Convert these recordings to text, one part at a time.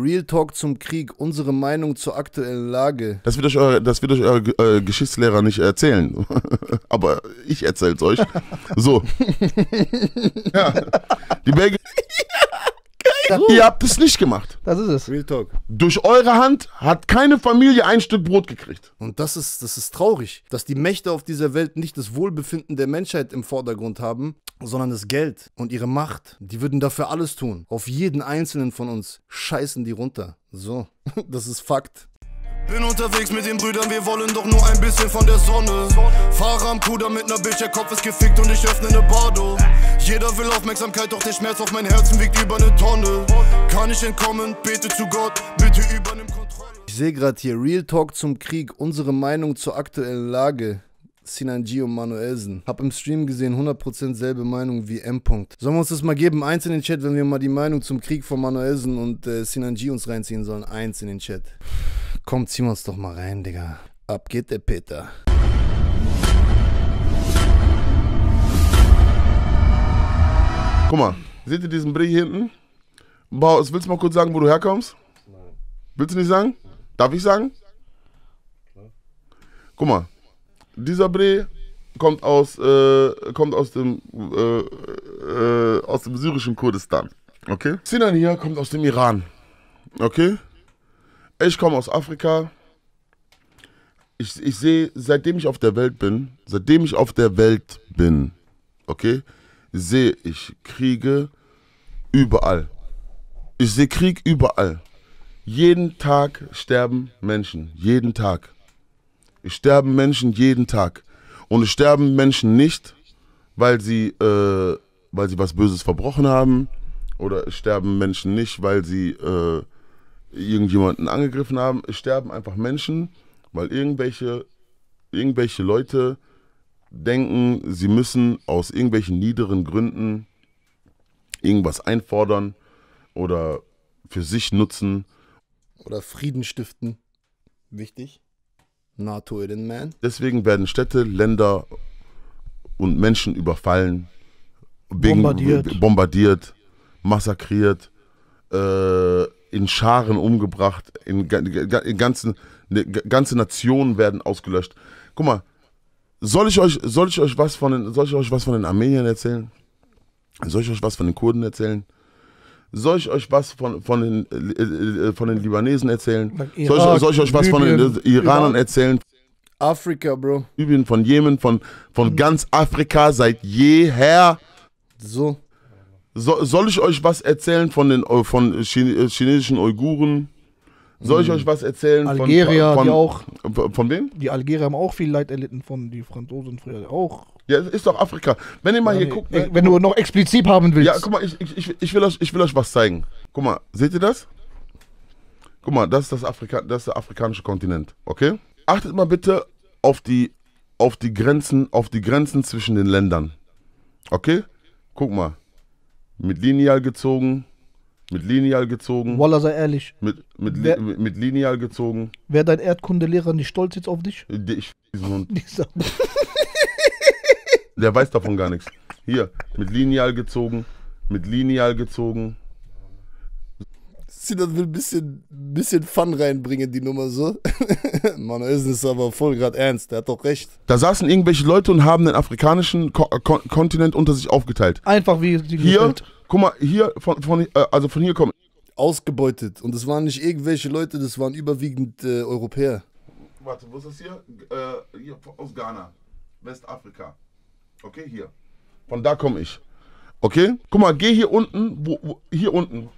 Real Talk zum Krieg, unsere Meinung zur aktuellen Lage. Das wird euch euer, das wird euch euer äh, Geschichtslehrer nicht erzählen. Aber ich erzähl's euch. So. ja. Die Belgier. Ihr habt es nicht gemacht. Das ist es. Real Talk. Durch eure Hand hat keine Familie ein Stück Brot gekriegt. Und das ist, das ist traurig, dass die Mächte auf dieser Welt nicht das Wohlbefinden der Menschheit im Vordergrund haben, sondern das Geld und ihre Macht. Die würden dafür alles tun. Auf jeden einzelnen von uns scheißen die runter. So, das ist Fakt. Bin unterwegs mit den Brüdern, wir wollen doch nur ein bisschen von der Sonne. Fahrer am Puder mit ner Bitch, der Kopf ist gefickt und ich öffne ne Bardo. Jeder will Aufmerksamkeit, doch der Schmerz auf mein Herzen wiegt über ne Tonne. Kann ich entkommen, bete zu Gott, bitte übernimm Kontrolle. Ich sehe gerade hier Real Talk zum Krieg, unsere Meinung zur aktuellen Lage. Sinan G und Manuelsen. Hab im Stream gesehen, 100% selbe Meinung wie M. -Punkt. Sollen wir uns das mal geben? Eins in den Chat, wenn wir mal die Meinung zum Krieg von Manuelsen und äh, Sinan G uns reinziehen sollen. Eins in den Chat. Komm, ziehen wir uns doch mal rein, Digga. Ab geht der Peter. Guck mal, seht ihr diesen Brie hinten? Baus, willst du mal kurz sagen, wo du herkommst? Nein. Willst du nicht sagen? Darf ich sagen? Guck mal, dieser Brie kommt aus, äh, kommt aus dem, äh, äh, aus dem syrischen Kurdistan. Okay? Sinan hier kommt aus dem Iran. Okay? ich komme aus Afrika. Ich, ich sehe, seitdem ich auf der Welt bin, seitdem ich auf der Welt bin, okay, sehe ich Kriege überall. Ich sehe Krieg überall. Jeden Tag sterben Menschen. Jeden Tag. Ich sterben Menschen jeden Tag. Und es sterben Menschen nicht, weil sie, äh, weil sie was Böses verbrochen haben. Oder es sterben Menschen nicht, weil sie äh, irgendjemanden angegriffen haben. Es sterben einfach Menschen, weil irgendwelche, irgendwelche Leute denken, sie müssen aus irgendwelchen niederen Gründen irgendwas einfordern oder für sich nutzen. Oder Frieden stiften. Wichtig. NATO in Man. Deswegen werden Städte, Länder und Menschen überfallen, bombardiert, bombardiert massakriert, äh, in Scharen umgebracht, in, in ganzen, ne, ganze Nationen werden ausgelöscht. Guck mal, soll ich euch, soll ich euch was von den, soll ich euch was von den Armeniern erzählen? Soll ich euch was von den Kurden erzählen? Soll ich euch was von, von, den, äh, äh, äh von den Libanesen erzählen? Soll ich, soll ich euch was von den äh, Iranern erzählen? Afrika, Bro. Libyen, von Jemen, von, von ganz Afrika seit jeher. So. So, soll ich euch was erzählen von den von Chine, äh, chinesischen Uiguren? Soll ich hm. euch was erzählen? Algerier, von, von, die auch. Von wem? Die Algerier haben auch viel Leid erlitten von den Franzosen früher auch. Ja, ist doch Afrika. Wenn ihr mal ja, hier nee. guckt. Ne, wenn, wenn du noch explizit haben willst. Ja, guck mal, ich, ich, ich, will euch, ich will euch was zeigen. Guck mal, seht ihr das? Guck mal, das ist, das, Afrika, das ist der afrikanische Kontinent, okay? Achtet mal bitte auf die, auf die, Grenzen, auf die Grenzen zwischen den Ländern, okay? Guck mal, mit Lineal gezogen. Mit Lineal gezogen. Wallah, sei ehrlich. Mit, mit, Wer- mit, mit Lineal gezogen. Wäre dein Erdkundelehrer nicht stolz jetzt auf dich? Ich, diesen Hund. Dieser. Der weiß davon gar nichts. Hier, mit Lineal gezogen. Mit Lineal gezogen sie das will ein bisschen, bisschen Fun reinbringen, die Nummer so. Mann, ist es aber voll gerade ernst, der hat doch recht. Da saßen irgendwelche Leute und haben den afrikanischen Ko äh, Ko Kontinent unter sich aufgeteilt. Einfach wie die Hier, Welt. guck mal, hier, von, von, äh, also von hier kommen. Ausgebeutet. Und das waren nicht irgendwelche Leute, das waren überwiegend äh, Europäer. Warte, wo ist das hier? Äh, hier aus Ghana, Westafrika. Okay, hier. Von da komme ich. Okay? Guck mal, geh hier unten, wo, wo hier unten,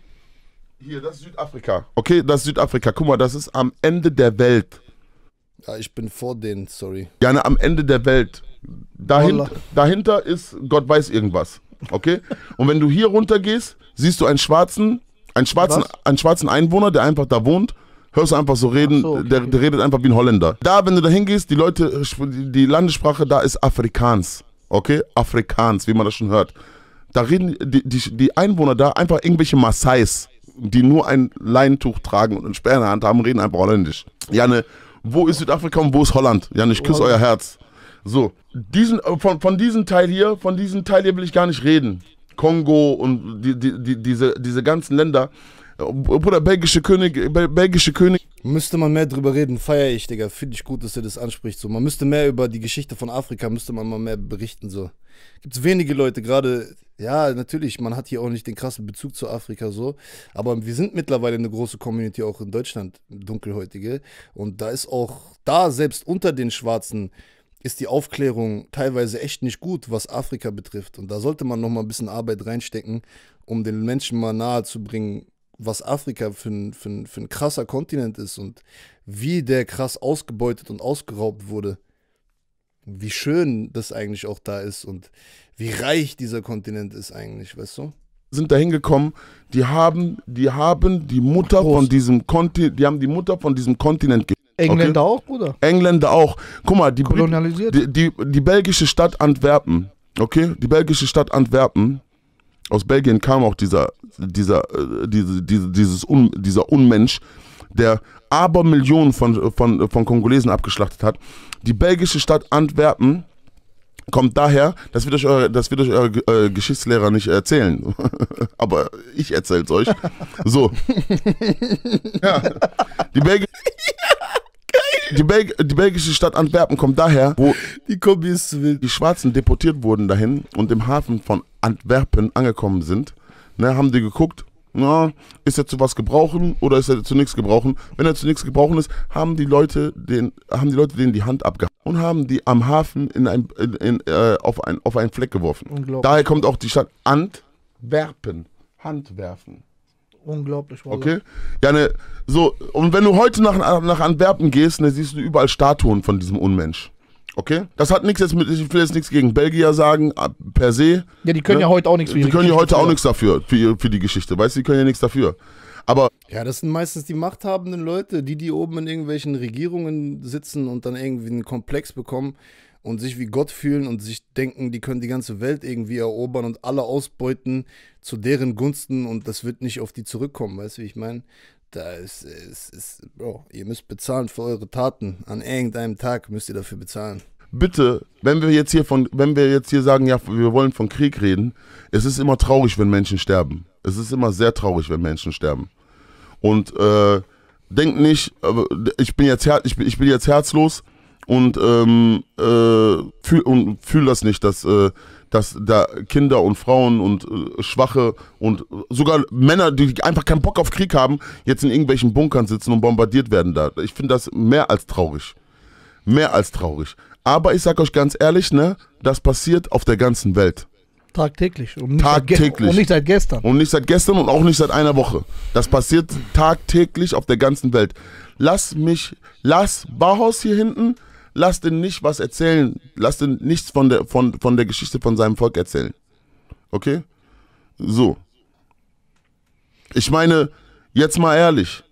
hier, das ist Südafrika. Okay, das ist Südafrika. Guck mal, das ist am Ende der Welt. Ja, ich bin vor denen, sorry. Gerne am Ende der Welt. Dahint, dahinter ist Gott weiß irgendwas. Okay? Und wenn du hier runter gehst, siehst du einen schwarzen, einen schwarzen, einen schwarzen Einwohner, der einfach da wohnt. Hörst du einfach so reden, so, okay. der, der, redet einfach wie ein Holländer. Da, wenn du da hingehst, die Leute, die Landessprache da ist Afrikaans. Okay? Afrikaans, wie man das schon hört. Da reden die, die, die Einwohner da einfach irgendwelche Maasais die nur ein Leintuch tragen und einen Speer in der Hand haben, reden einfach holländisch. Janne, wo ist Südafrika und wo ist Holland? Janne, ich küsse euer Herz. So, diesen, äh, von, von diesem Teil hier, von diesem Teil hier will ich gar nicht reden. Kongo und die, die, die, diese, diese ganzen Länder, äh, Bruder, belgische König, belgische König. Müsste man mehr drüber reden, feier ich, Digga. Finde ich gut, dass ihr das anspricht. So, man müsste mehr über die Geschichte von Afrika, müsste man mal mehr berichten. So. Gibt es wenige Leute, gerade, ja, natürlich, man hat hier auch nicht den krassen Bezug zu Afrika so. Aber wir sind mittlerweile eine große Community, auch in Deutschland, Dunkelhäutige. Und da ist auch, da selbst unter den Schwarzen, ist die Aufklärung teilweise echt nicht gut, was Afrika betrifft. Und da sollte man nochmal ein bisschen Arbeit reinstecken, um den Menschen mal nahe zu bringen, was Afrika für ein, für, ein, für ein krasser Kontinent ist und wie der krass ausgebeutet und ausgeraubt wurde. Wie schön das eigentlich auch da ist und wie reich dieser Kontinent ist eigentlich, weißt du? Sind da hingekommen, die haben, die haben die Mutter Prost. von diesem Kontinent, die haben die Mutter von diesem Kontinent Engländer okay? auch, Bruder? Engländer auch. Guck mal, die, Kolonialisiert. Die, die, die belgische Stadt Antwerpen, okay? Die belgische Stadt Antwerpen aus Belgien kam auch dieser, dieser, äh, diese, diese, dieses Un, dieser Unmensch, der Abermillionen von, von, von Kongolesen abgeschlachtet hat. Die belgische Stadt Antwerpen kommt daher, das wird euch eure, das wird euch eure äh, Geschichtslehrer nicht erzählen. Aber ich erzähl's euch. So. Ja. Die Belgische. Die, Bel die, belgische Stadt Antwerpen kommt daher, wo die, Kombi ist zu wild. die Schwarzen deportiert wurden dahin und im Hafen von Antwerpen angekommen sind. Ne, haben die geguckt, na, ist er zu was gebrauchen oder ist er zu nichts gebrauchen? Wenn er zu nichts gebrauchen ist, haben die Leute den, haben die Leute denen die Hand abgehauen und haben die am Hafen in ein, in, in, äh, auf, ein, auf einen Fleck geworfen. Daher kommt auch die Stadt Antwerpen. Handwerfen. Unglaublich, Wallah. Okay? Ja, ne, so, und wenn du heute nach, nach Antwerpen gehst, ne, siehst du überall Statuen von diesem Unmensch. Okay? Das hat nichts jetzt mit, ich will jetzt nichts gegen Belgier sagen, ah, per se. Ja, die können ne? ja heute auch nichts für Die können ja heute auch nichts dafür, für, für die Geschichte. Weißt du, die können ja nichts dafür. Aber ja, das sind meistens die machthabenden Leute, die, die oben in irgendwelchen Regierungen sitzen und dann irgendwie einen Komplex bekommen, und sich wie Gott fühlen und sich denken, die können die ganze Welt irgendwie erobern und alle ausbeuten zu deren Gunsten und das wird nicht auf die zurückkommen, weißt du, wie ich meine? Da ist, ist, ist, Bro, ihr müsst bezahlen für eure Taten. An irgendeinem Tag müsst ihr dafür bezahlen bitte, wenn wir jetzt hier von, wenn wir jetzt hier sagen, ja, wir wollen von Krieg reden, es ist immer traurig, wenn Menschen sterben. Es ist immer sehr traurig, wenn Menschen sterben. Und äh, denkt nicht, ich bin jetzt ich bin, ich bin jetzt herzlos und, ähm, äh, fühl, fühl das nicht, dass, äh, dass da Kinder und Frauen und äh, Schwache und sogar Männer, die einfach keinen Bock auf Krieg haben, jetzt in irgendwelchen Bunkern sitzen und bombardiert werden da. Ich finde das mehr als traurig. Mehr als traurig. Aber ich sage euch ganz ehrlich, ne, das passiert auf der ganzen Welt. Tagtäglich. Und tagtäglich. und nicht seit gestern. Und nicht seit gestern und auch nicht seit einer Woche. Das passiert tagtäglich auf der ganzen Welt. Lass mich, lass Bauhaus hier hinten, lass den nicht was erzählen, lass den nichts von der, von, von der Geschichte von seinem Volk erzählen. Okay? So. Ich meine, jetzt mal ehrlich.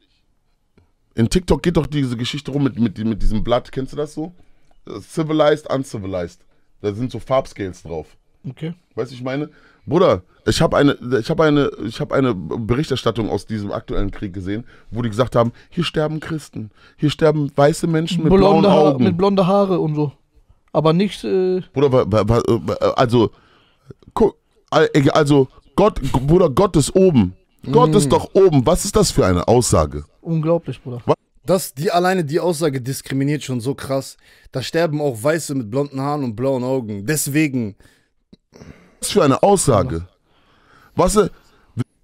In TikTok geht doch diese Geschichte rum mit, mit, mit diesem Blatt, kennst du das so? Civilized, uncivilized. Da sind so Farbscales drauf. Okay. Weißt du, ich meine, Bruder, ich habe eine, ich habe eine, ich habe eine Berichterstattung aus diesem aktuellen Krieg gesehen, wo die gesagt haben, hier sterben Christen, hier sterben weiße Menschen mit blonde blauen Augen, ha mit blonde Haare und so, aber nicht. Äh Bruder, also, also Gott, Bruder, Gott ist oben, Gott mhm. ist doch oben. Was ist das für eine Aussage? Unglaublich, Bruder. Was? Das, die alleine die Aussage diskriminiert schon so krass. Da sterben auch Weiße mit blonden Haaren und blauen Augen. Deswegen. Was für eine Aussage. Was? Äh,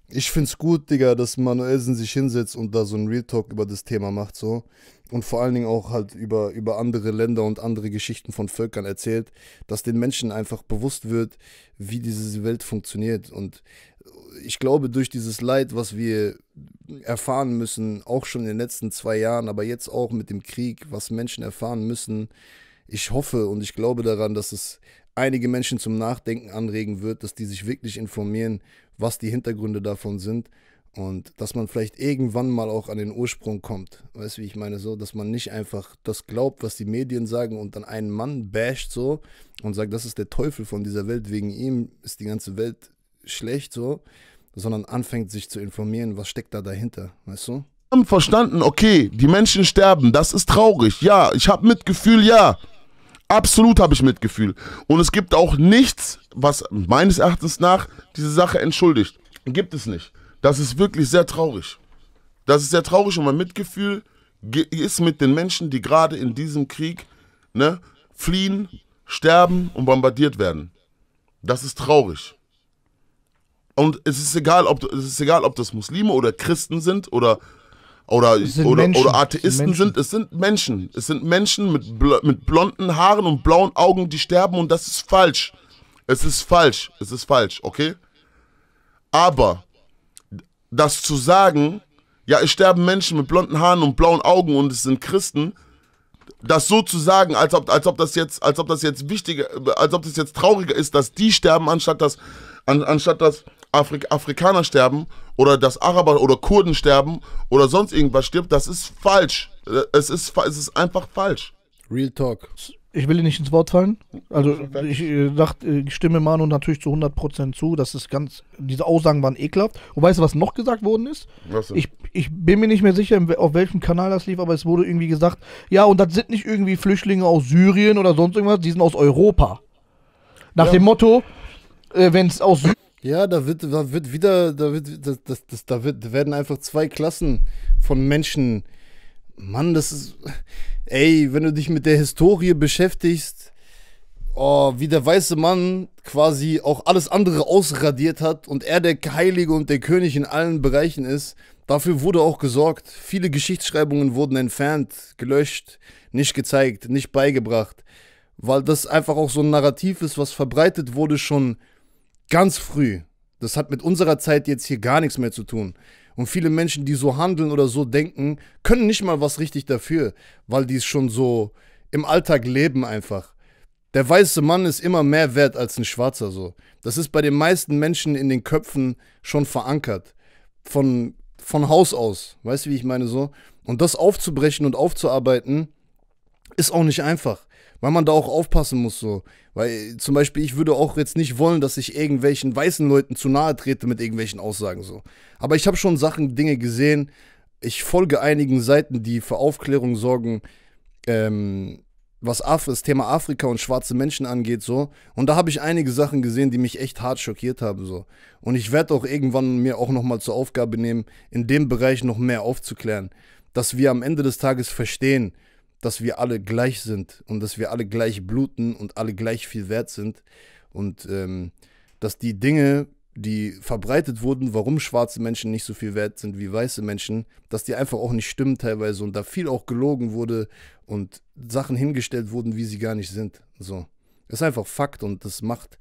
ich find's gut, Digga, dass Manuelsen sich hinsetzt und da so einen Real Talk über das Thema macht, so. Und vor allen Dingen auch halt über, über andere Länder und andere Geschichten von Völkern erzählt, dass den Menschen einfach bewusst wird, wie diese Welt funktioniert. Und ich glaube, durch dieses Leid, was wir erfahren müssen, auch schon in den letzten zwei Jahren, aber jetzt auch mit dem Krieg, was Menschen erfahren müssen, ich hoffe und ich glaube daran, dass es einige Menschen zum Nachdenken anregen wird, dass die sich wirklich informieren, was die Hintergründe davon sind und dass man vielleicht irgendwann mal auch an den Ursprung kommt. Weißt du, wie ich meine? So, dass man nicht einfach das glaubt, was die Medien sagen und dann einen Mann basht so und sagt, das ist der Teufel von dieser Welt, wegen ihm ist die ganze Welt schlecht so, sondern anfängt sich zu informieren, was steckt da dahinter, weißt du? haben verstanden, okay, die Menschen sterben, das ist traurig, ja, ich habe Mitgefühl, ja. Absolut habe ich Mitgefühl. Und es gibt auch nichts, was meines Erachtens nach diese Sache entschuldigt. Gibt es nicht. Das ist wirklich sehr traurig. Das ist sehr traurig und mein Mitgefühl ist mit den Menschen, die gerade in diesem Krieg ne, fliehen, sterben und bombardiert werden. Das ist traurig. Und es ist egal, ob, es ist egal, ob das Muslime oder Christen sind oder oder, oder, oder Atheisten sind, es sind Menschen. Es sind Menschen mit, bl mit blonden Haaren und blauen Augen, die sterben und das ist falsch. Es ist falsch, es ist falsch, okay? Aber das zu sagen, ja, es sterben Menschen mit blonden Haaren und blauen Augen und es sind Christen, das so zu sagen, als ob, als ob das jetzt, als ob das jetzt wichtiger, als ob das jetzt trauriger ist, dass die sterben, anstatt dass, an, anstatt dass Afri Afrikaner sterben oder dass Araber oder Kurden sterben oder sonst irgendwas stirbt, das ist falsch. Es ist, es ist einfach falsch. Real Talk. Ich will dir nicht ins Wort fallen. Also ich dachte, äh, äh, ich stimme Manu natürlich zu 100% zu. Das ist ganz, diese Aussagen waren ekelhaft. Und weißt du, was noch gesagt worden ist? Ich, ich bin mir nicht mehr sicher, auf welchem Kanal das lief, aber es wurde irgendwie gesagt, ja, und das sind nicht irgendwie Flüchtlinge aus Syrien oder sonst irgendwas, die sind aus Europa. Nach ja. dem Motto, äh, wenn es aus Syrien ja, da wird, da wird wieder, da wird, das, das, das, da wird, werden einfach zwei Klassen von Menschen. Mann, das ist. Ey, wenn du dich mit der Historie beschäftigst, oh, wie der weiße Mann quasi auch alles andere ausradiert hat und er der Heilige und der König in allen Bereichen ist, dafür wurde auch gesorgt. Viele Geschichtsschreibungen wurden entfernt, gelöscht, nicht gezeigt, nicht beigebracht, weil das einfach auch so ein Narrativ ist, was verbreitet wurde schon Ganz früh. Das hat mit unserer Zeit jetzt hier gar nichts mehr zu tun. Und viele Menschen, die so handeln oder so denken, können nicht mal was richtig dafür, weil die es schon so im Alltag leben einfach. Der weiße Mann ist immer mehr wert als ein schwarzer so. Das ist bei den meisten Menschen in den Köpfen schon verankert. Von, von Haus aus. Weißt du, wie ich meine so? Und das aufzubrechen und aufzuarbeiten, ist auch nicht einfach weil man da auch aufpassen muss so. Weil zum Beispiel, ich würde auch jetzt nicht wollen, dass ich irgendwelchen weißen Leuten zu nahe trete mit irgendwelchen Aussagen so. Aber ich habe schon Sachen, Dinge gesehen. Ich folge einigen Seiten, die für Aufklärung sorgen, ähm, was Af das Thema Afrika und schwarze Menschen angeht so. Und da habe ich einige Sachen gesehen, die mich echt hart schockiert haben so. Und ich werde auch irgendwann mir auch nochmal zur Aufgabe nehmen, in dem Bereich noch mehr aufzuklären. Dass wir am Ende des Tages verstehen, dass wir alle gleich sind und dass wir alle gleich bluten und alle gleich viel wert sind und ähm, dass die Dinge, die verbreitet wurden, warum schwarze Menschen nicht so viel wert sind wie weiße Menschen, dass die einfach auch nicht stimmen teilweise und da viel auch gelogen wurde und Sachen hingestellt wurden, wie sie gar nicht sind. So. Ist einfach Fakt und das macht,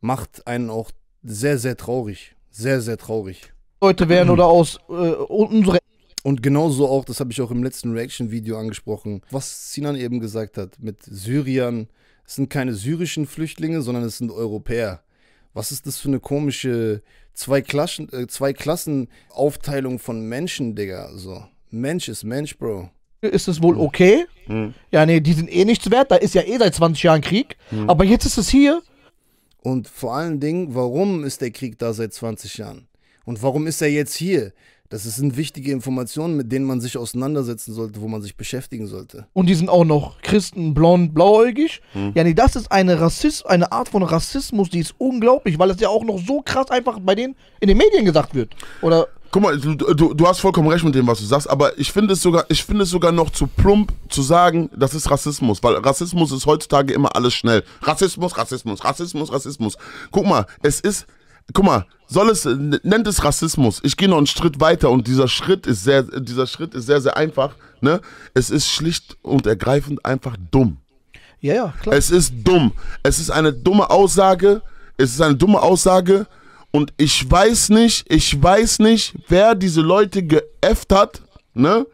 macht einen auch sehr, sehr traurig. Sehr, sehr traurig. Leute werden mhm. oder aus äh, unsere und genauso auch, das habe ich auch im letzten Reaction-Video angesprochen, was Sinan eben gesagt hat mit Syriern. Es sind keine syrischen Flüchtlinge, sondern es sind Europäer. Was ist das für eine komische äh, Zwei-Klassen-Aufteilung äh, Zwei von Menschen, Digga? So. Also, Mensch ist Mensch, Bro ist es wohl okay. Mhm. Ja, nee, die sind eh nichts wert. Da ist ja eh seit 20 Jahren Krieg. Mhm. Aber jetzt ist es hier. Und vor allen Dingen, warum ist der Krieg da seit 20 Jahren? Und warum ist er jetzt hier? Das sind wichtige Informationen, mit denen man sich auseinandersetzen sollte, wo man sich beschäftigen sollte. Und die sind auch noch Christen, blond, blauäugig. Hm. Ja, nee, das ist eine Rassist, eine Art von Rassismus, die ist unglaublich, weil das ja auch noch so krass einfach bei denen in den Medien gesagt wird. Oder Guck mal, du, du, hast vollkommen recht mit dem, was du sagst, aber ich finde es sogar, ich finde es sogar noch zu plump zu sagen, das ist Rassismus, weil Rassismus ist heutzutage immer alles schnell. Rassismus, Rassismus, Rassismus, Rassismus. Guck mal, es ist guck mal, soll es, nennt es Rassismus. Ich gehe noch einen Schritt weiter und dieser Schritt ist sehr, dieser Schritt ist sehr, sehr einfach. Ne? Es ist schlicht und ergreifend einfach dumm. Ja, ja, klar. Es ist dumm. Es ist eine dumme Aussage. Es ist eine dumme Aussage. Und ich weiß nicht, ich weiß nicht, wer diese Leute geäfft hat, ne?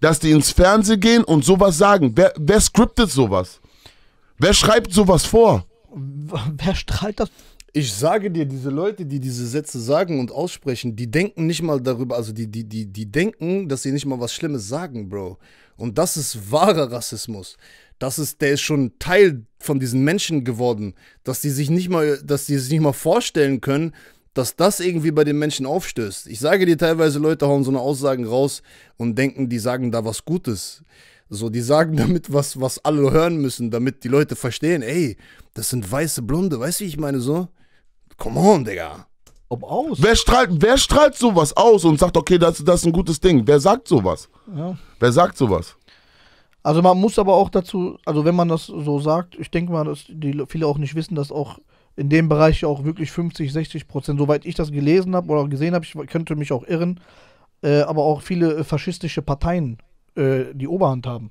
Dass die ins Fernsehen gehen und sowas sagen. Wer, wer scriptet sowas? Wer schreibt sowas vor? Wer strahlt das ich sage dir, diese Leute, die diese Sätze sagen und aussprechen, die denken nicht mal darüber, also die, die, die, die denken, dass sie nicht mal was Schlimmes sagen, Bro. Und das ist wahrer Rassismus. Das ist, der ist schon Teil von diesen Menschen geworden, dass die sich nicht mal, dass die sich nicht mal vorstellen können, dass das irgendwie bei den Menschen aufstößt. Ich sage dir teilweise, Leute hauen so eine Aussagen raus und denken, die sagen da was Gutes. So, die sagen damit was, was alle hören müssen, damit die Leute verstehen, ey, das sind weiße Blonde, weißt du, wie ich meine so? Come on, Digga. Ob aus? Wer strahlt, wer strahlt sowas aus und sagt, okay, das, das ist ein gutes Ding? Wer sagt sowas? Ja. Wer sagt sowas? Also man muss aber auch dazu, also wenn man das so sagt, ich denke mal, dass die viele auch nicht wissen, dass auch in dem Bereich auch wirklich 50, 60 Prozent, soweit ich das gelesen habe oder gesehen habe, ich könnte mich auch irren, äh, aber auch viele äh, faschistische Parteien äh, die Oberhand haben,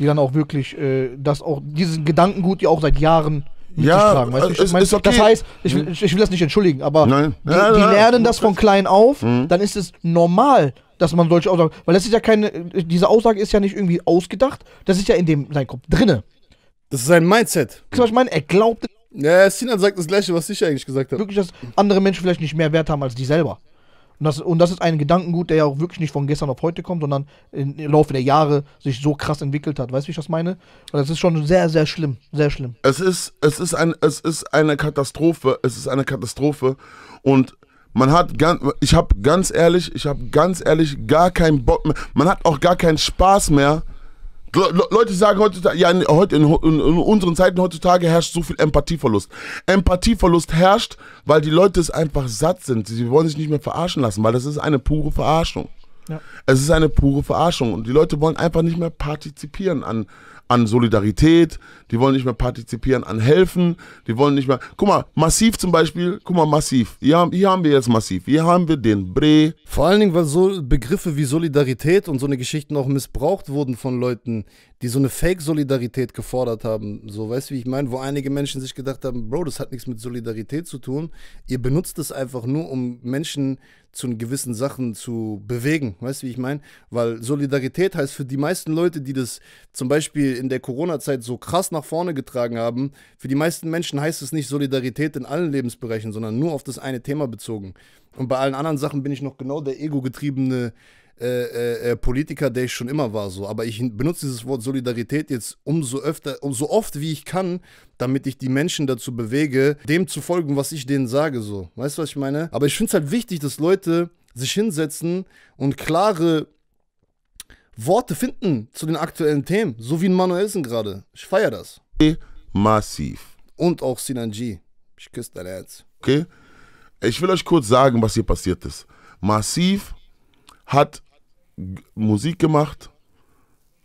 die dann auch wirklich äh, das auch diesen Gedankengut ja auch seit Jahren ja, weißt, äh, ist, mein, ist okay. Das heißt, ich, hm. ich, will das nicht entschuldigen, aber Nein. die, die ja, lernen ja. das von klein auf, hm. dann ist es normal, dass man solche Aussagen, weil das ist ja keine, diese Aussage ist ja nicht irgendwie ausgedacht, das ist ja in dem sein Kopf drinne. Das ist sein Mindset. Was ich meine, er glaubt. Ja, Sinan sagt das Gleiche, was ich eigentlich gesagt habe. Wirklich, dass andere Menschen vielleicht nicht mehr Wert haben als die selber. Und das, und das ist ein Gedankengut, der ja auch wirklich nicht von gestern auf heute kommt, sondern im Laufe der Jahre sich so krass entwickelt hat. Weißt du, wie ich das meine? Und das ist schon sehr, sehr schlimm. Sehr schlimm. Es ist, es ist, ein, es ist eine Katastrophe. Es ist eine Katastrophe. Und man hat ganz, ich habe ganz ehrlich, ich habe ganz ehrlich gar keinen Bock mehr. Man hat auch gar keinen Spaß mehr Le Leute sagen heutzutage, ja, heute in, in, in, unseren Zeiten heutzutage herrscht so viel Empathieverlust. Empathieverlust herrscht, weil die Leute es einfach satt sind. Sie wollen sich nicht mehr verarschen lassen, weil das ist eine pure Verarschung. Ja. Es ist eine pure Verarschung und die Leute wollen einfach nicht mehr partizipieren an, an Solidarität, die wollen nicht mehr partizipieren an Helfen, die wollen nicht mehr. Guck mal, massiv zum Beispiel, guck mal, massiv. Hier haben, hier haben wir jetzt massiv. Hier haben wir den Bre. Vor allen Dingen, weil so Begriffe wie Solidarität und so eine Geschichten auch missbraucht wurden von Leuten, die so eine Fake-Solidarität gefordert haben. So, weißt du, wie ich meine? Wo einige Menschen sich gedacht haben, Bro, das hat nichts mit Solidarität zu tun. Ihr benutzt es einfach nur, um Menschen zu gewissen Sachen zu bewegen. Weißt du, wie ich meine? Weil Solidarität heißt für die meisten Leute, die das zum Beispiel in der Corona-Zeit so krass nach vorne getragen haben, für die meisten Menschen heißt es nicht Solidarität in allen Lebensbereichen, sondern nur auf das eine Thema bezogen. Und bei allen anderen Sachen bin ich noch genau der ego-getriebene äh, äh, äh, Politiker, der ich schon immer war, so. Aber ich benutze dieses Wort Solidarität jetzt umso öfter, umso oft wie ich kann, damit ich die Menschen dazu bewege, dem zu folgen, was ich denen sage, so. Weißt du, was ich meine? Aber ich finde es halt wichtig, dass Leute sich hinsetzen und klare Worte finden zu den aktuellen Themen, so wie in Manuelsen gerade. Ich feiere das. Okay. Massiv. Und auch Sinanji. Ich küsse dein Herz. Okay? Ich will euch kurz sagen, was hier passiert ist. Massiv hat Musik gemacht,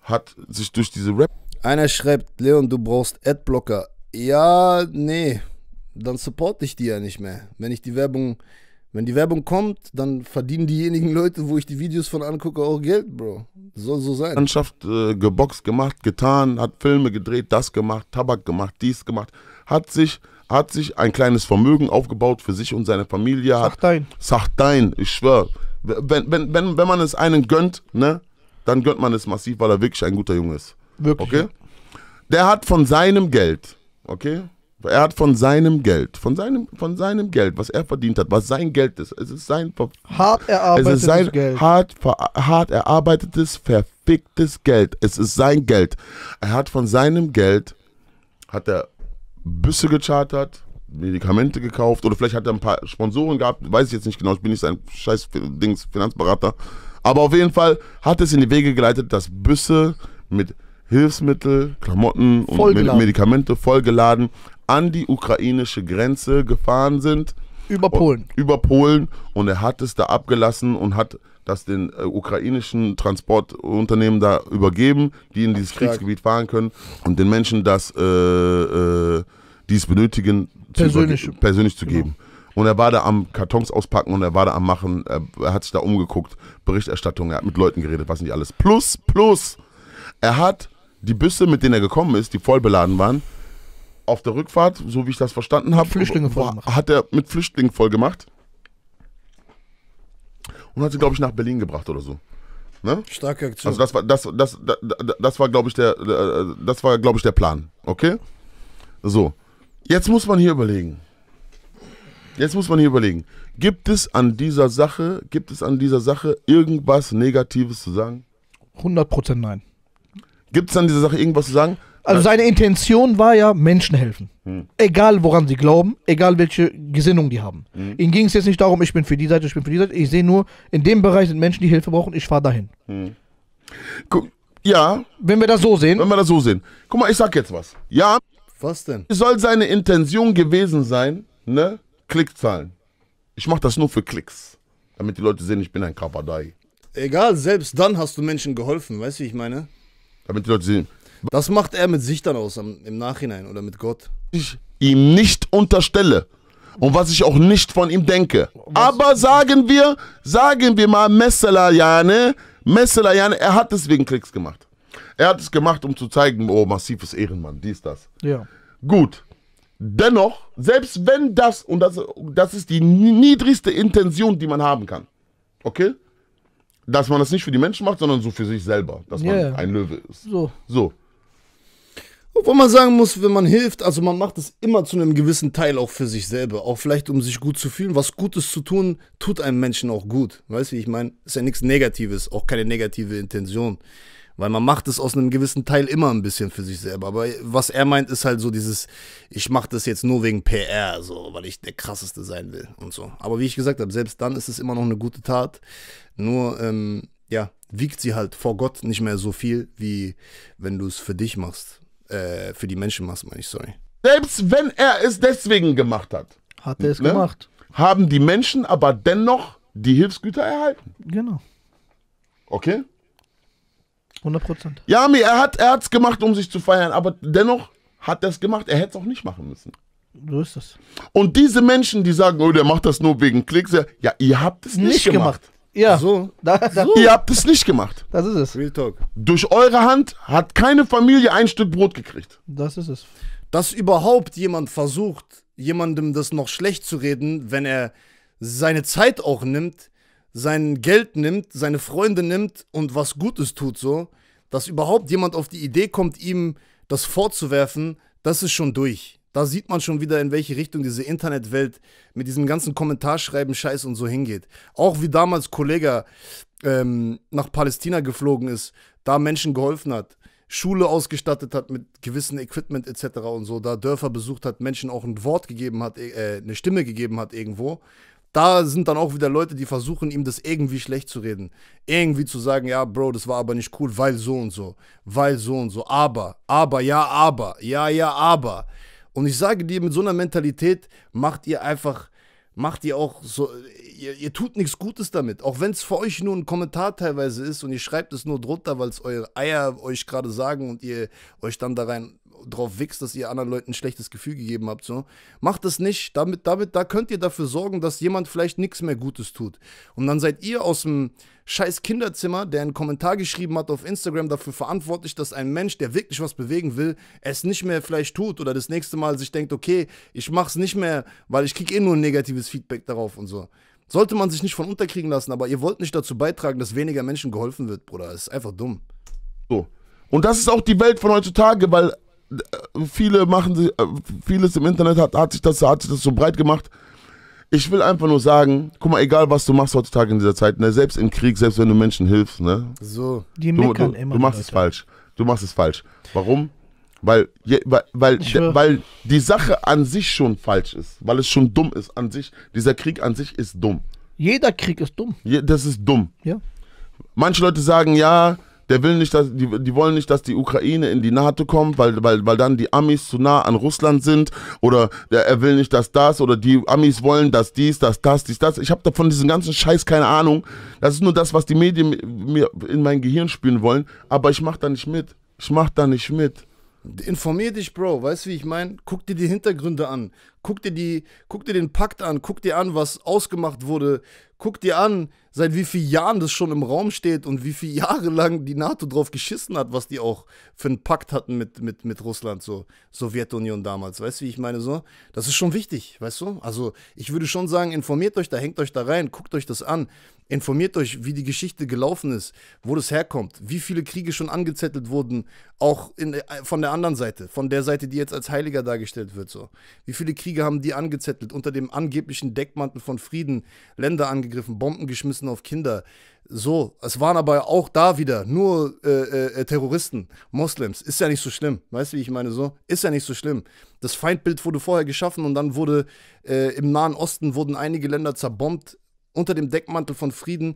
hat sich durch diese Rap. Einer schreibt, Leon, du brauchst Adblocker. Ja, nee, dann supporte ich die ja nicht mehr. Wenn ich die Werbung, wenn die Werbung kommt, dann verdienen diejenigen Leute, wo ich die Videos von angucke, auch Geld, Bro. soll so sein. Mannschaft äh, geboxt, gemacht, getan, hat Filme gedreht, das gemacht, Tabak gemacht, dies gemacht, hat sich hat sich ein kleines Vermögen aufgebaut für sich und seine Familie. dein. Sachtein. dein, ich schwöre wenn, wenn, wenn, wenn man es einen gönnt, ne, dann gönnt man es massiv, weil er wirklich ein guter Junge ist. Wirklich? Okay? Der hat von seinem Geld, okay? Er hat von seinem Geld, von seinem, von seinem Geld, was er verdient hat, was sein Geld ist. Es ist sein hart erarbeitetes es ist sein Geld. Hart, hart erarbeitetes, verficktes Geld. Es ist sein Geld. Er hat von seinem Geld hat er Büsse gechartert, Medikamente gekauft oder vielleicht hat er ein paar Sponsoren gehabt, weiß ich jetzt nicht genau, ich bin nicht sein scheiß Dings Finanzberater. Aber auf jeden Fall hat es in die Wege geleitet, dass Büsse mit Hilfsmittel, Klamotten vollgeladen. und Medikamente vollgeladen an die ukrainische Grenze gefahren sind. Über Polen. Über Polen und er hat es da abgelassen und hat das den äh, ukrainischen Transportunternehmen da übergeben, die in dieses Kriegsgebiet fahren können und den Menschen das, äh, äh, die es benötigen, persönlich, zu, persönlich zu genau. geben. Und er war da am Kartons auspacken und er war da am machen, er hat sich da umgeguckt, Berichterstattung, er hat mit Leuten geredet, was nicht alles. Plus, plus, er hat die Büsse, mit denen er gekommen ist, die voll beladen waren, auf der Rückfahrt, so wie ich das verstanden habe, Flüchtlinge voll gemacht. hat er mit Flüchtlingen voll gemacht und hat sie, glaube ich, nach Berlin gebracht oder so. Ne? Starke Aktion. Also das war, das, das, das, das war, glaube ich, der, äh, das war, glaube ich, der Plan. Okay? So. Jetzt muss man hier überlegen. Jetzt muss man hier überlegen. Gibt es an dieser Sache, gibt es an dieser Sache irgendwas Negatives zu sagen? 100% nein. Gibt es an dieser Sache irgendwas zu sagen? Also seine Intention war ja, Menschen helfen. Hm. Egal woran sie glauben, egal welche Gesinnung die haben. Hm. Ihnen ging es jetzt nicht darum, ich bin für die Seite, ich bin für die Seite. Ich sehe nur, in dem Bereich sind Menschen, die Hilfe brauchen, ich fahre dahin. Hm. ja. Wenn wir das so sehen. Wenn wir das so sehen. Guck mal, ich sag jetzt was. Ja, was denn? Es soll seine Intention gewesen sein, ne? Klickzahlen. Ich mache das nur für Klicks, damit die Leute sehen, ich bin ein Kapadai. Egal, selbst dann hast du Menschen geholfen, weißt du, wie ich meine? Damit die Leute sehen. Das macht er mit sich dann aus im Nachhinein oder mit Gott. Ich ihm nicht unterstelle und was ich auch nicht von ihm denke. Was? Aber sagen wir, sagen wir mal Messelayane, Messelayane, er hat es wegen Klicks gemacht. Er hat es gemacht, um zu zeigen, oh, massives Ehrenmann, dies, das. Ja. Gut. Dennoch, selbst wenn das, und das, das ist die niedrigste Intention, die man haben kann, okay? Dass man das nicht für die Menschen macht, sondern so für sich selber, dass yeah. man ein Löwe ist. So. so. Obwohl man sagen muss, wenn man hilft, also man macht es immer zu einem gewissen Teil auch für sich selber. Auch vielleicht, um sich gut zu fühlen. Was Gutes zu tun, tut einem Menschen auch gut. Weißt du, wie ich meine, ist ja nichts Negatives, auch keine negative Intention. Weil man macht es aus einem gewissen Teil immer ein bisschen für sich selber. Aber was er meint, ist halt so dieses, ich mache das jetzt nur wegen PR, so, weil ich der krasseste sein will und so. Aber wie ich gesagt habe, selbst dann ist es immer noch eine gute Tat. Nur, ähm, ja, wiegt sie halt vor Gott nicht mehr so viel, wie wenn du es für dich machst. Äh, für die Menschen machst, meine ich, sorry. Selbst wenn er es deswegen gemacht hat. Hat er es ne? gemacht. Haben die Menschen aber dennoch die Hilfsgüter erhalten. Genau. Okay? 100 Prozent. Ja, er hat er gemacht, um sich zu feiern, aber dennoch hat er es gemacht. Er hätte es auch nicht machen müssen. So ist das. Und diese Menschen, die sagen, oh, der macht das nur wegen Klicks, ja, ihr habt es nicht, nicht gemacht. gemacht. Ja. So. Da, da. so. Ihr habt es nicht gemacht. Das ist es. Real Talk. Durch eure Hand hat keine Familie ein Stück Brot gekriegt. Das ist es. Dass überhaupt jemand versucht, jemandem das noch schlecht zu reden, wenn er seine Zeit auch nimmt, sein Geld nimmt, seine Freunde nimmt und was Gutes tut so, dass überhaupt jemand auf die Idee kommt, ihm das vorzuwerfen, das ist schon durch. Da sieht man schon wieder, in welche Richtung diese Internetwelt mit diesem ganzen Kommentarschreiben, Scheiß und so hingeht. Auch wie damals Kollege ähm, nach Palästina geflogen ist, da Menschen geholfen hat, Schule ausgestattet hat mit gewissen Equipment etc. und so, da Dörfer besucht hat, Menschen auch ein Wort gegeben hat, äh, eine Stimme gegeben hat irgendwo da sind dann auch wieder Leute, die versuchen, ihm das irgendwie schlecht zu reden. Irgendwie zu sagen, ja, Bro, das war aber nicht cool, weil so und so, weil so und so, aber, aber, ja, aber, ja, ja, aber. Und ich sage dir, mit so einer Mentalität macht ihr einfach, macht ihr auch so, ihr, ihr tut nichts Gutes damit. Auch wenn es für euch nur ein Kommentar teilweise ist und ihr schreibt es nur drunter, weil es eure Eier euch gerade sagen und ihr euch dann da rein drauf wächst, dass ihr anderen Leuten ein schlechtes Gefühl gegeben habt. So. Macht das nicht. Damit, damit, da könnt ihr dafür sorgen, dass jemand vielleicht nichts mehr Gutes tut. Und dann seid ihr aus dem scheiß Kinderzimmer, der einen Kommentar geschrieben hat auf Instagram, dafür verantwortlich, dass ein Mensch, der wirklich was bewegen will, es nicht mehr vielleicht tut oder das nächste Mal sich denkt, okay, ich mach's nicht mehr, weil ich krieg eh nur ein negatives Feedback darauf und so. Sollte man sich nicht von unterkriegen lassen, aber ihr wollt nicht dazu beitragen, dass weniger Menschen geholfen wird, Bruder. Das ist einfach dumm. So. Und das ist auch die Welt von heutzutage, weil viele machen sich, äh, vieles im Internet hat, hat, sich das, hat sich das so breit gemacht. Ich will einfach nur sagen, guck mal, egal was du machst heutzutage in dieser Zeit, ne, selbst im Krieg, selbst wenn du Menschen hilfst, ne? So. Die meckern du, immer. Du machst Leute. es falsch. Du machst es falsch. Warum? Weil, weil, weil, weil die Sache an sich schon falsch ist, weil es schon dumm ist an sich. Dieser Krieg an sich ist dumm. Jeder Krieg ist dumm. das ist dumm. Ja. Manche Leute sagen, ja, der will nicht, dass, die, die wollen nicht, dass die Ukraine in die NATO kommt, weil, weil, weil dann die Amis zu nah an Russland sind. Oder der, er will nicht, dass das oder die Amis wollen, dass dies, dass das, dies, das. Ich habe von diesem ganzen Scheiß keine Ahnung. Das ist nur das, was die Medien mir in mein Gehirn spülen wollen. Aber ich mache da nicht mit. Ich mache da nicht mit. Informier dich, Bro, weißt du, wie ich meine? Guck dir die Hintergründe an. Guck dir, die, guck dir den Pakt an. Guck dir an, was ausgemacht wurde. Guck dir an, seit wie vielen Jahren das schon im Raum steht und wie viele Jahre lang die NATO drauf geschissen hat, was die auch für einen Pakt hatten mit, mit, mit Russland, so Sowjetunion damals. Weißt du, wie ich meine? so? Das ist schon wichtig, weißt du? Also, ich würde schon sagen, informiert euch da, hängt euch da rein, guckt euch das an. Informiert euch, wie die Geschichte gelaufen ist, wo das herkommt, wie viele Kriege schon angezettelt wurden, auch in, äh, von der anderen Seite, von der Seite, die jetzt als Heiliger dargestellt wird. So. Wie viele Kriege haben die angezettelt unter dem angeblichen Deckmantel von Frieden, Länder angegriffen, Bomben geschmissen auf Kinder. So, es waren aber auch da wieder nur äh, äh, Terroristen, Moslems. Ist ja nicht so schlimm. Weißt du, wie ich meine so? Ist ja nicht so schlimm. Das Feindbild wurde vorher geschaffen und dann wurde äh, im Nahen Osten wurden einige Länder zerbombt, unter dem Deckmantel von Frieden,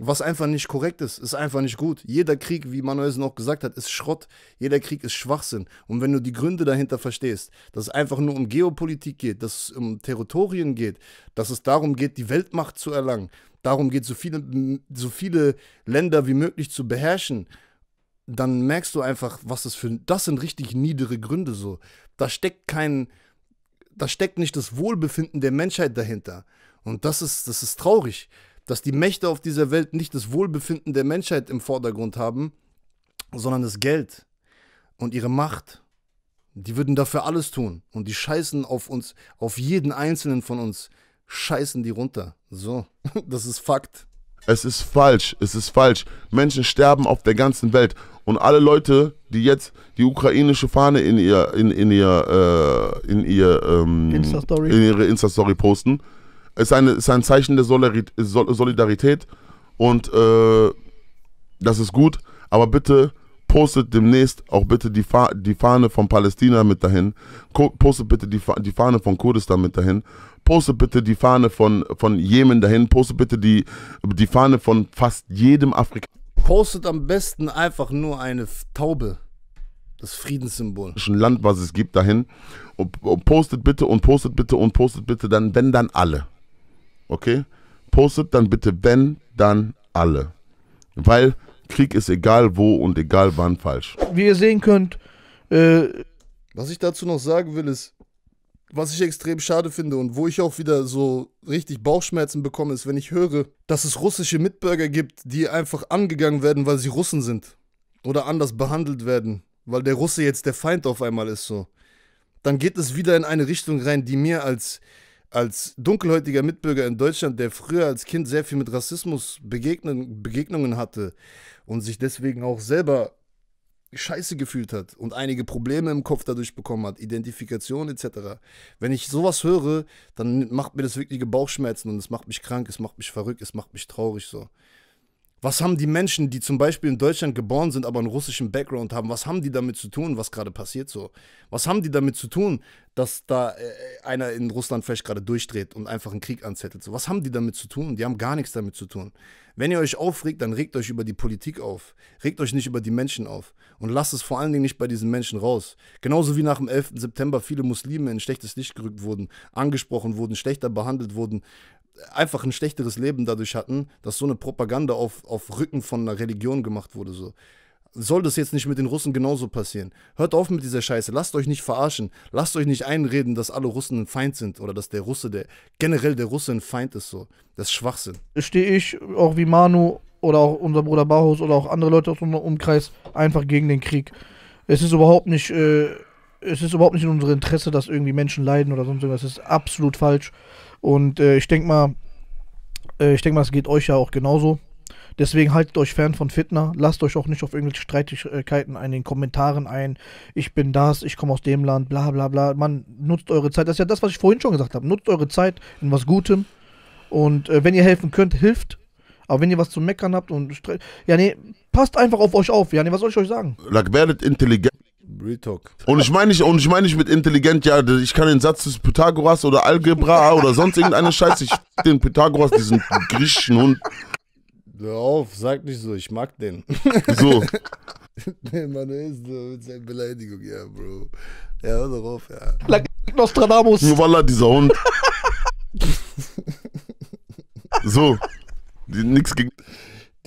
was einfach nicht korrekt ist, ist einfach nicht gut. Jeder Krieg, wie Manuelsen auch gesagt hat, ist Schrott. Jeder Krieg ist Schwachsinn. Und wenn du die Gründe dahinter verstehst, dass es einfach nur um Geopolitik geht, dass es um Territorien geht, dass es darum geht, die Weltmacht zu erlangen, darum geht, so viele, so viele Länder wie möglich zu beherrschen, dann merkst du einfach, was das für. Das sind richtig niedere Gründe so. Da steckt kein. Da steckt nicht das Wohlbefinden der Menschheit dahinter. Und das ist, das ist traurig, dass die Mächte auf dieser Welt nicht das Wohlbefinden der Menschheit im Vordergrund haben, sondern das Geld und ihre Macht. Die würden dafür alles tun. Und die scheißen auf uns, auf jeden einzelnen von uns, scheißen die runter. So, das ist Fakt. Es ist falsch, es ist falsch. Menschen sterben auf der ganzen Welt. Und alle Leute, die jetzt die ukrainische Fahne in ihr, in, in ihr, äh, in ihr, ähm, Insta -Story. in ihre Insta-Story posten, ist, eine, ist ein Zeichen der Solidarität und äh, das ist gut, aber bitte postet demnächst auch bitte die, Fa die Fahne von Palästina mit dahin, postet bitte die, Fa die Fahne von Kurdistan mit dahin, postet bitte die Fahne von, von Jemen dahin, postet bitte die, die Fahne von fast jedem Afrikaner. Postet am besten einfach nur eine Taube, das Friedenssymbol. Ein Land, was es gibt, dahin. Und postet bitte und postet bitte und postet bitte, dann, wenn dann alle okay? Postet dann bitte wenn, dann alle. Weil Krieg ist egal wo und egal wann falsch. Wie ihr sehen könnt, äh was ich dazu noch sagen will, ist, was ich extrem schade finde und wo ich auch wieder so richtig Bauchschmerzen bekomme, ist, wenn ich höre, dass es russische Mitbürger gibt, die einfach angegangen werden, weil sie Russen sind. Oder anders behandelt werden, weil der Russe jetzt der Feind auf einmal ist so. Dann geht es wieder in eine Richtung rein, die mir als als dunkelhäutiger Mitbürger in Deutschland, der früher als Kind sehr viel mit Rassismus begegnen, Begegnungen hatte und sich deswegen auch selber scheiße gefühlt hat und einige Probleme im Kopf dadurch bekommen hat, Identifikation etc. Wenn ich sowas höre, dann macht mir das wirkliche Bauchschmerzen und es macht mich krank, es macht mich verrückt, es macht mich traurig so. Was haben die Menschen, die zum Beispiel in Deutschland geboren sind, aber einen russischen Background haben, was haben die damit zu tun, was gerade passiert so? Was haben die damit zu tun, dass da äh, einer in Russland vielleicht gerade durchdreht und einfach einen Krieg anzettelt? So, was haben die damit zu tun? Die haben gar nichts damit zu tun. Wenn ihr euch aufregt, dann regt euch über die Politik auf. Regt euch nicht über die Menschen auf. Und lasst es vor allen Dingen nicht bei diesen Menschen raus. Genauso wie nach dem 11. September viele Muslime in schlechtes Licht gerückt wurden, angesprochen wurden, schlechter behandelt wurden einfach ein schlechteres Leben dadurch hatten, dass so eine Propaganda auf, auf Rücken von einer Religion gemacht wurde. So. Soll das jetzt nicht mit den Russen genauso passieren? Hört auf mit dieser Scheiße, lasst euch nicht verarschen, lasst euch nicht einreden, dass alle Russen ein Feind sind oder dass der Russe, der generell der Russe ein Feind ist. So. Das ist Schwachsinn. Stehe ich auch wie Manu oder auch unser Bruder Bahus oder auch andere Leute aus unserem Umkreis einfach gegen den Krieg. Es ist überhaupt nicht, äh, es ist überhaupt nicht in unserem Interesse, dass irgendwie Menschen leiden oder sonst irgendwas. Es ist absolut falsch. Und äh, ich denke mal, äh, ich denke mal, es geht euch ja auch genauso. Deswegen haltet euch fern von Fitner. Lasst euch auch nicht auf irgendwelche Streitigkeiten in den Kommentaren ein. Ich bin das, ich komme aus dem Land, bla bla bla. Man nutzt eure Zeit. Das ist ja das, was ich vorhin schon gesagt habe. Nutzt eure Zeit in was Gutem. Und äh, wenn ihr helfen könnt, hilft. Aber wenn ihr was zu meckern habt und. Ja, nee, passt einfach auf euch auf. Ja, nee, was soll ich euch sagen? Like, werdet intelligent. Real Talk. Und ich meine nicht, ich meine nicht mit intelligent, ja, ich kann den Satz des Pythagoras oder Algebra oder sonst irgendeine Scheiße. Ich den Pythagoras, diesen griechischen Hund. Hör auf, sag nicht so, ich mag den. So. der Mann ist so mit seiner Beleidigung, ja, Bro. Ja, hör doch auf, ja. Like Nostradamus. Nur Wallah, dieser Hund. so. Nix gegen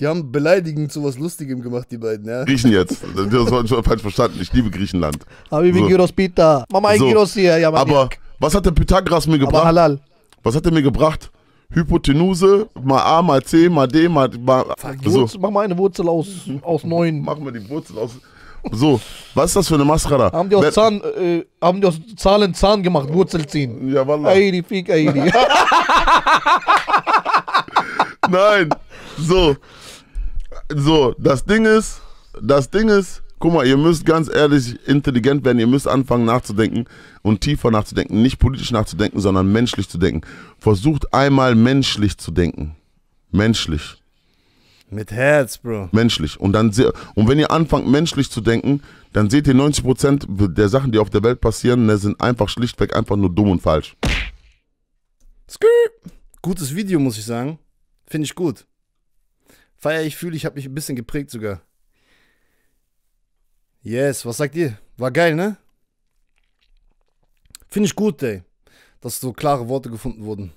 die haben beleidigend zu was Lustigem gemacht, die beiden, ja. Griechen jetzt. Das war schon falsch verstanden. Ich liebe Griechenland. so. so. Aber was hat der Pythagoras mir gebracht? Aber halal. Was hat er mir gebracht? Hypotenuse, mal A, mal C, mal D, mal... mal so. Wurzel, mach mal eine Wurzel aus, aus 9. Machen wir die Wurzel aus... So, was ist das für eine Mascara? Haben die aus, Zahn, äh, haben die aus Zahlen Zahn gemacht, Wurzel ziehen. Ja, wallah. Eidi, fick, Eidi. Nein, so. So, das Ding ist, das Ding ist, guck mal, ihr müsst ganz ehrlich intelligent werden, ihr müsst anfangen nachzudenken und tiefer nachzudenken, nicht politisch nachzudenken, sondern menschlich zu denken. Versucht einmal menschlich zu denken. Menschlich. Mit Herz, Bro. Menschlich. Und, dann und wenn ihr anfangt, menschlich zu denken, dann seht ihr 90% der Sachen, die auf der Welt passieren, ne, sind einfach schlichtweg einfach nur dumm und falsch. Skü. Gutes Video, muss ich sagen. Finde ich gut. Feier ich fühle, ich habe mich ein bisschen geprägt sogar. Yes, was sagt ihr? War geil, ne? Finde ich gut, ey. Dass so klare Worte gefunden wurden.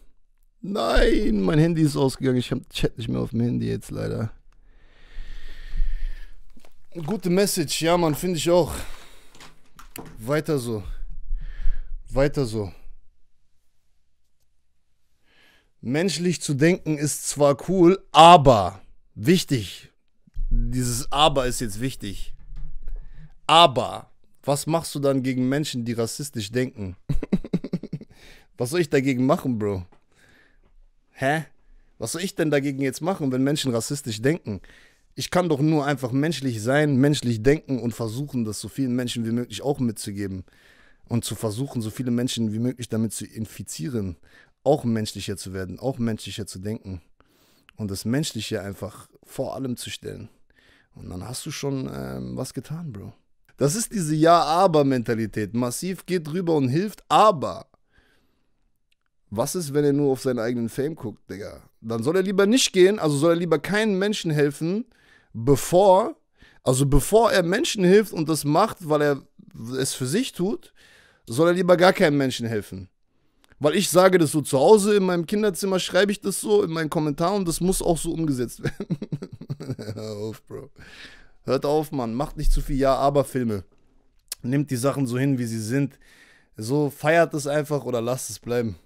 Nein, mein Handy ist ausgegangen. Ich habe Chat nicht mehr auf dem Handy jetzt leider. Gute Message, ja, man, finde ich auch. Weiter so. Weiter so. Menschlich zu denken ist zwar cool, aber wichtig. Dieses Aber ist jetzt wichtig. Aber, was machst du dann gegen Menschen, die rassistisch denken? was soll ich dagegen machen, Bro? Hä? Was soll ich denn dagegen jetzt machen, wenn Menschen rassistisch denken? Ich kann doch nur einfach menschlich sein, menschlich denken und versuchen, das so vielen Menschen wie möglich auch mitzugeben. Und zu versuchen, so viele Menschen wie möglich damit zu infizieren, auch menschlicher zu werden, auch menschlicher zu denken und das Menschliche einfach vor allem zu stellen. Und dann hast du schon ähm, was getan, Bro. Das ist diese Ja-Aber-Mentalität. Massiv geht rüber und hilft, aber was ist, wenn er nur auf seinen eigenen Fame guckt, Digga? Dann soll er lieber nicht gehen, also soll er lieber keinen Menschen helfen, bevor, also bevor er Menschen hilft und das macht, weil er es für sich tut, soll er lieber gar keinem Menschen helfen. Weil ich sage das so zu Hause, in meinem Kinderzimmer schreibe ich das so in meinen Kommentaren und das muss auch so umgesetzt werden. Hör auf, Bro. Hört auf, Mann. Macht nicht zu viel Ja-Aber-Filme. Nehmt die Sachen so hin, wie sie sind. So feiert es einfach oder lasst es bleiben.